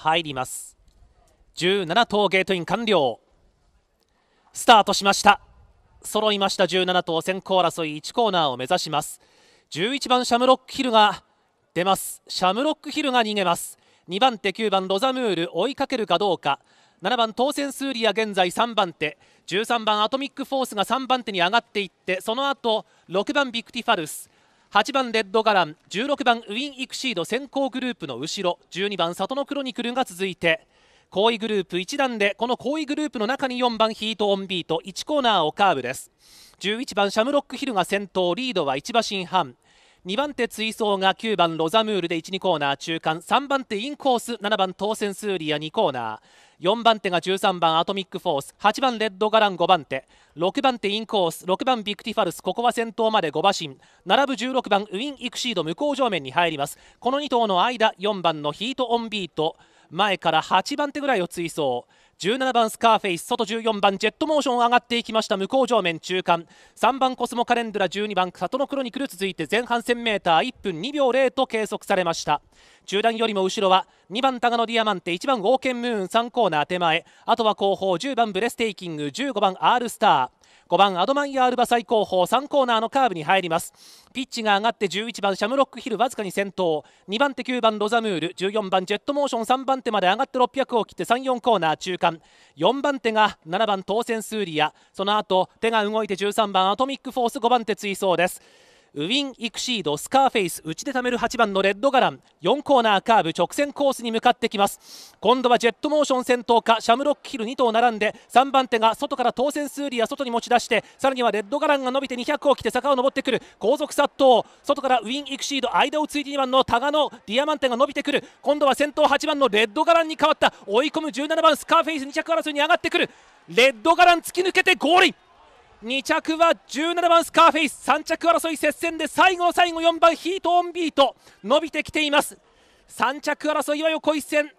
入ります17頭ゲートイン完了スタートしました揃いました17頭先行争い1コーナーを目指します11番シャムロックヒルが出ますシャムロックヒルが逃げます2番手9番ロザムール追いかけるかどうか7番当選スーリア現在3番手13番アトミックフォースが3番手に上がっていってその後6番ビクティファルス8番レッドガラン16番ウィンイクシード先行グループの後ろ12番里のクロニクルが続いて後位グループ1段でこの後位グループの中に4番ヒートオンビート1コーナーをカーブです11番シャムロックヒルが先頭リードは1馬身半2番手追走が9番ロザムールで1、2コーナー中間3番手インコース7番当選スーリア2コーナー4番手が13番アトミックフォース8番レッドガラン5番手6番手インコース6番ビクティファルスここは先頭まで5馬身並ぶ16番ウィンイクシード向こう上面に入りますこの2頭の間4番のヒートオンビート前から8番手ぐらいを追走17番スカーフェイス外14番ジェットモーション上がっていきました向こう上面中間3番コスモカレンドラ12番里のクロニクル続いて前半 1000m1 分2秒0と計測されました中段よりも後ろは2番タガノディアマンテ1番オーケンムーン3コーナー手前あとは後方10番ブレステイキング15番アールスター5番アドマンヤールバ最高峰3コーナーのカーブに入りますピッチが上がって11番シャムロックヒルわずかに先頭2番手9番ロザムール14番ジェットモーション3番手まで上がって600を切って34コーナー中間4番手が7番当選スーリアその後手が動いて13番アトミックフォース5番手追走ですウィン・イクシードスカーフェイス内で貯める8番のレッドガラン4コーナーカーブ直線コースに向かってきます今度はジェットモーション先頭かシャムロックヒル2頭並んで3番手が外から当選数理ア外に持ち出してさらにはレッドガランが伸びて200を切って坂を上ってくる後続殺到外からウィン・イクシード間をついて2番のタガノディアマンテが伸びてくる今度は先頭8番のレッドガランに変わった追い込む17番スカーフェイス2着争いに上がってくるレッドガラン突き抜けてゴールイン2着は17番スカーフェイス3着争い接戦で最後の最後4番ヒートオンビート伸びてきています3着争いは横一線